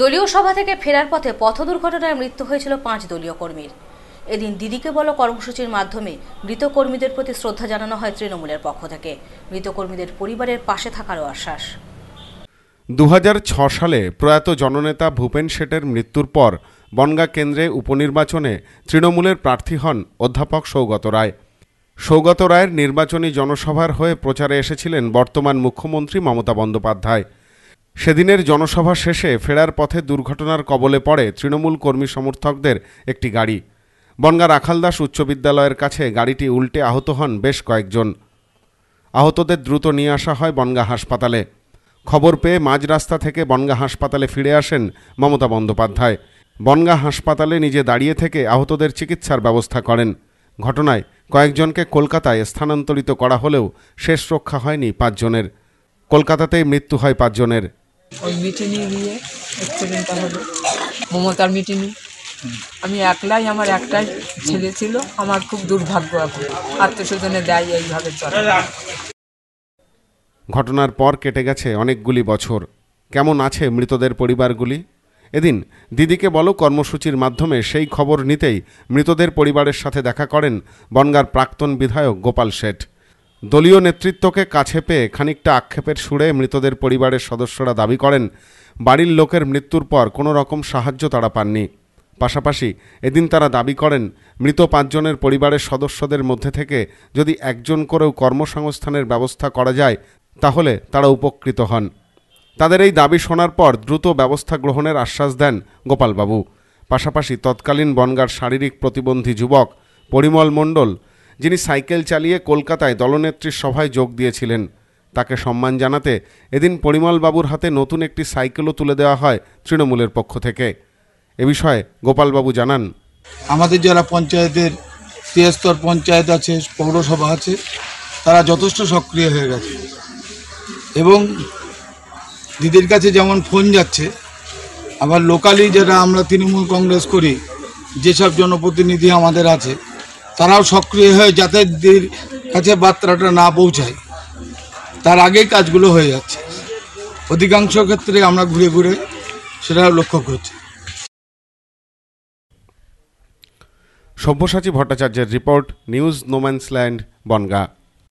দলীয় সভা থেকে ফেরার পথে পথ দুর্ঘটনায় মৃত্যু হয়েছিল পাঁচ দলীয় কর্মীর এদিন দিদিকে বলো কর্মসূচির মাধ্যমে মৃত কর্মীদের প্রতি শ্রদ্ধা জানানো হয় তৃণমূলের পক্ষ থেকে মৃত কর্মীদের পরিবারের পাশে থাকারও আশ্বাস দু সালে প্রয়াত জননেতা ভূপেন শেঠের মৃত্যুর পর বনগা কেন্দ্রে উপনির্বাচনে তৃণমূলের প্রার্থী হন অধ্যাপক সৌগত রায় সৌগত রায়ের নির্বাচনী জনসভার হয়ে প্রচারে এসেছিলেন বর্তমান মুখ্যমন্ত্রী মমতা বন্দ্যোপাধ্যায় সেদিনের জনসভা শেষে ফেরার পথে দুর্ঘটনার কবলে পড়ে তৃণমূল কর্মী সমর্থকদের একটি গাড়ি বনগাঁ রাখালদাস উচ্চ বিদ্যালয়ের কাছে গাড়িটি উল্টে আহত হন বেশ কয়েকজন আহতদের দ্রুত নিয়ে আসা হয় বনগাঁ হাসপাতালে খবর পেয়ে মাঝ রাস্তা থেকে বনগাঁ হাসপাতালে ফিরে আসেন মমতা বন্দ্যোপাধ্যায় বনগাঁ হাসপাতালে নিজে দাঁড়িয়ে থেকে আহতদের চিকিৎসার ব্যবস্থা করেন ঘটনায় কয়েকজনকে কলকাতায় স্থানান্তরিত করা হলেও শেষ রক্ষা হয়নি পাঁচজনের কলকাতাতেই মৃত্যু হয় পাঁচজনের ওই মিটিনি গিয়ে অ্যাক্সিডেন্টটা হবে মমতার মিটিনি আমি একলাই আমার একটাই ছেলে ছিল আমার খুব দুর্ভাগ্য এখন আত্মস্বজনে দেয় এইভাবে চলে ঘটনার পর কেটে গেছে অনেকগুলি বছর কেমন আছে মৃতদের পরিবারগুলি এদিন দিদিকে বলো কর্মসূচির মাধ্যমে সেই খবর নিতেই মৃতদের পরিবারের সাথে দেখা করেন বনগার প্রাক্তন বিধায়ক গোপাল শেঠ দলীয় নেতৃত্বকে কাছে পেয়ে খানিকটা আক্ষেপের সুরে মৃতদের পরিবারের সদস্যরা দাবি করেন বাড়ির লোকের মৃত্যুর পর কোনো রকম সাহায্য তারা পাননি পাশাপাশি এদিন তারা দাবি করেন মৃত পাঁচজনের পরিবারের সদস্যদের মধ্যে থেকে যদি একজন করেও কর্মসংস্থানের ব্যবস্থা করা যায় তাহলে তারা উপকৃত হন তাদের এই দাবি শোনার পর দ্রুত ব্যবস্থা গ্রহণের আশ্বাস দেন গোপালবাবু পাশাপাশি তৎকালীন বনগার শারীরিক প্রতিবন্ধী যুবক পরিমল মণ্ডল যিনি সাইকেল চালিয়ে কলকাতায় দলনেত্রীর সভায় যোগ দিয়েছিলেন তাকে সম্মান জানাতে এদিন পরিমল বাবুর হাতে নতুন একটি সাইকেলও তুলে দেওয়া হয় তৃণমূলের পক্ষ থেকে এ বিষয়ে গোপালবাবু জানান আমাদের যারা পঞ্চায়েতের তিয়াস্তর পঞ্চায়েত আছে পৌরসভা আছে তারা যথেষ্ট সক্রিয় হয়ে গেছে এবং দিদির কাছে যেমন ফোন যাচ্ছে আবার লোকালি যারা আমরা তৃণমূল কংগ্রেস করি যেসব জনপ্রতিনিধি আমাদের আছে তারাও সক্রিয় হয়ে যাতে কাছে বার্তাটা না পৌঁছায় তার আগেই কাজগুলো হয়ে যাচ্ছে অধিকাংশ ক্ষেত্রে আমরা ঘুরে ঘুরে সেটা লক্ষ্য করছি সব্যসাচী ভট্টাচার্যের রিপোর্ট নিউজ নোম্যান্সল্যান্ড বনগা